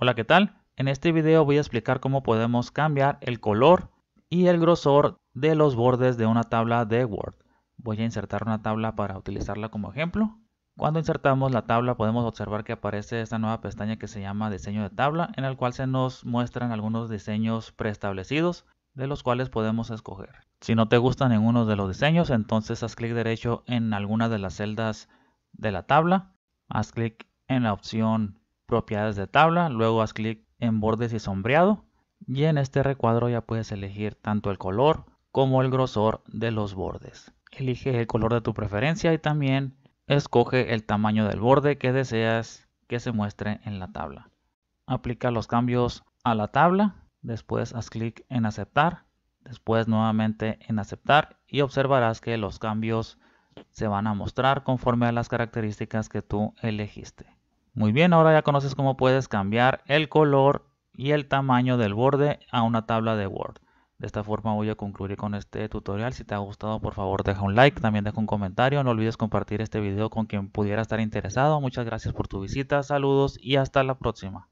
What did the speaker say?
Hola, ¿qué tal? En este video voy a explicar cómo podemos cambiar el color y el grosor de los bordes de una tabla de Word. Voy a insertar una tabla para utilizarla como ejemplo. Cuando insertamos la tabla podemos observar que aparece esta nueva pestaña que se llama diseño de tabla en el cual se nos muestran algunos diseños preestablecidos de los cuales podemos escoger. Si no te gustan ninguno de los diseños entonces haz clic derecho en alguna de las celdas de la tabla, haz clic en la opción propiedades de tabla, luego haz clic en bordes y sombreado y en este recuadro ya puedes elegir tanto el color como el grosor de los bordes. Elige el color de tu preferencia y también escoge el tamaño del borde que deseas que se muestre en la tabla. Aplica los cambios a la tabla, después haz clic en aceptar, después nuevamente en aceptar y observarás que los cambios se van a mostrar conforme a las características que tú elegiste. Muy bien, ahora ya conoces cómo puedes cambiar el color y el tamaño del borde a una tabla de Word. De esta forma voy a concluir con este tutorial. Si te ha gustado, por favor, deja un like, también deja un comentario. No olvides compartir este video con quien pudiera estar interesado. Muchas gracias por tu visita, saludos y hasta la próxima.